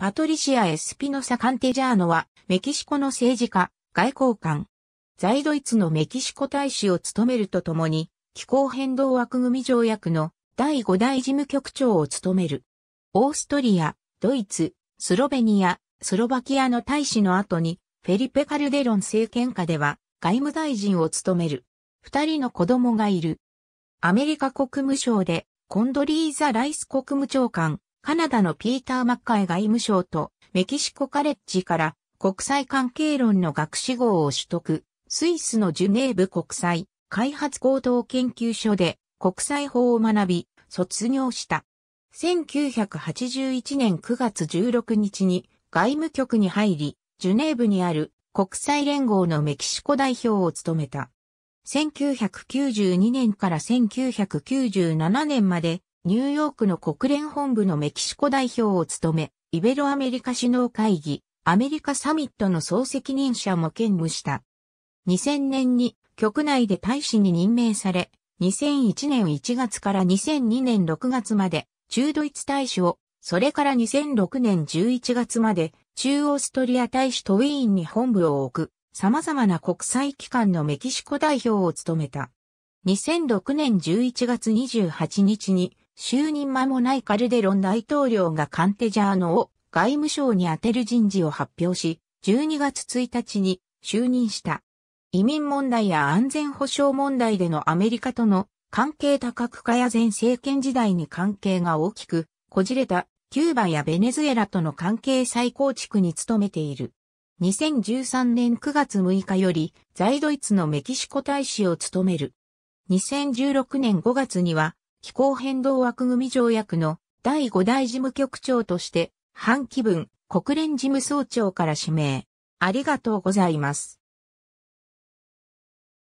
パトリシア・エスピノサ・カンテジャーノは、メキシコの政治家、外交官、在ドイツのメキシコ大使を務めるとともに、気候変動枠組条約の第5代事務局長を務める。オーストリア、ドイツ、スロベニア、スロバキアの大使の後に、フェリペ・カルデロン政権下では、外務大臣を務める。二人の子供がいる。アメリカ国務省で、コンドリーザ・ライス国務長官、カナダのピーター・マッカイ外務省とメキシコカレッジから国際関係論の学士号を取得、スイスのジュネーブ国際開発高等研究所で国際法を学び、卒業した。1981年9月16日に外務局に入り、ジュネーブにある国際連合のメキシコ代表を務めた。1992年から1997年までニューヨークの国連本部のメキシコ代表を務め、イベロアメリカ首脳会議、アメリカサミットの総責任者も兼務した。2000年に局内で大使に任命され、2001年1月から2002年6月まで中ドイツ大使を、それから2006年11月まで中オーストリア大使とウィーンに本部を置く様々な国際機関のメキシコ代表を務めた。2006年11月28日に就任間もないカルデロン大統領がカンテジャーノを外務省に充てる人事を発表し、12月1日に就任した。移民問題や安全保障問題でのアメリカとの関係多角化や前政権時代に関係が大きく、こじれたキューバやベネズエラとの関係再構築に努めている。2013年9月6日より在ドイツのメキシコ大使を務める。2016年5月には気候変動枠組条約の第5代事務局長として、半期分、国連事務総長から指名。ありがとうございます。